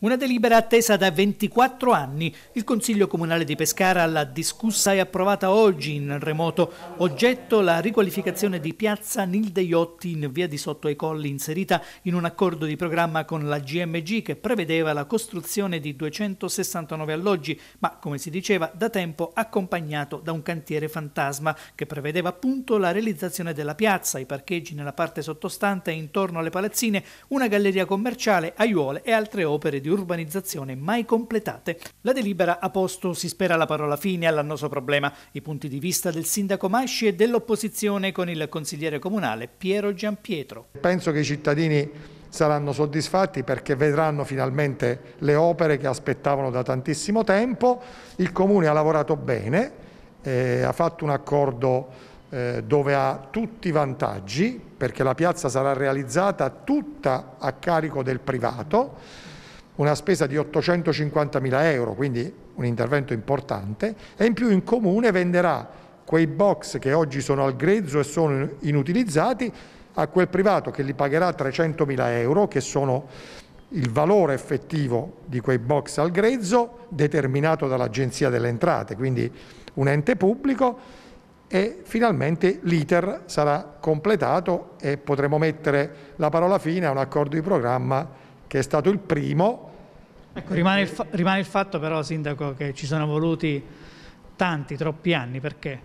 Una delibera attesa da 24 anni. Il Consiglio Comunale di Pescara l'ha discussa e approvata oggi in remoto. Oggetto la riqualificazione di piazza Nilde Iotti in via di Sotto ai Colli, inserita in un accordo di programma con la GMG che prevedeva la costruzione di 269 alloggi, ma come si diceva da tempo accompagnato da un cantiere fantasma che prevedeva appunto la realizzazione della piazza, i parcheggi nella parte sottostante e intorno alle palazzine, una galleria commerciale, aiuole e altre opere di di urbanizzazione mai completate. La delibera ha posto, si spera, la parola fine all'annoso problema. I punti di vista del sindaco Masci e dell'opposizione con il consigliere comunale Piero Giampietro. Penso che i cittadini saranno soddisfatti perché vedranno finalmente le opere che aspettavano da tantissimo tempo. Il Comune ha lavorato bene, eh, ha fatto un accordo eh, dove ha tutti i vantaggi perché la piazza sarà realizzata tutta a carico del privato una spesa di 850.000 euro, quindi un intervento importante, e in più in comune venderà quei box che oggi sono al grezzo e sono inutilizzati a quel privato che li pagherà 300.000 euro, che sono il valore effettivo di quei box al grezzo determinato dall'Agenzia delle Entrate, quindi un ente pubblico, e finalmente l'iter sarà completato e potremo mettere la parola fine a un accordo di programma che è stato il primo Ecco, rimane, il rimane il fatto però, Sindaco, che ci sono voluti tanti, troppi anni, perché?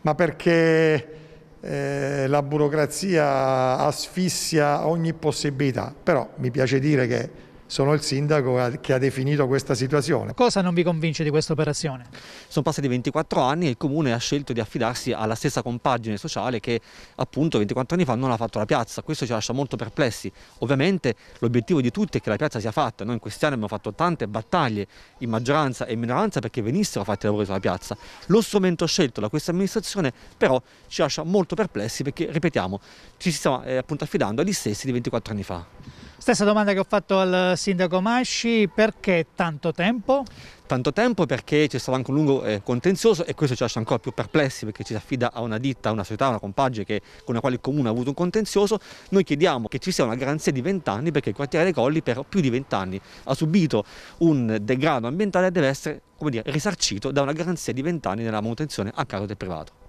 Ma perché eh, la burocrazia asfissia ogni possibilità, però mi piace dire che sono il sindaco che ha definito questa situazione. Cosa non vi convince di questa operazione? Sono passati 24 anni e il comune ha scelto di affidarsi alla stessa compagine sociale che appunto 24 anni fa non ha fatto la piazza, questo ci lascia molto perplessi. Ovviamente l'obiettivo di tutti è che la piazza sia fatta, noi in questi anni abbiamo fatto tante battaglie in maggioranza e in minoranza perché venissero fatti i lavori sulla piazza. Lo strumento scelto da questa amministrazione però ci lascia molto perplessi perché, ripetiamo, ci stiamo eh, appunto affidando agli stessi di 24 anni fa. Stessa domanda che ho fatto al sindaco Masci, perché tanto tempo? Tanto tempo perché c'è stato anche un lungo eh, contenzioso e questo ci lascia ancora più perplessi perché ci si affida a una ditta, a una società, a una compagine che, con la quale il comune ha avuto un contenzioso. Noi chiediamo che ci sia una garanzia di 20 anni perché il quartiere dei Colli per più di 20 anni ha subito un degrado ambientale e deve essere dire, risarcito da una garanzia di 20 anni nella manutenzione a carico del privato.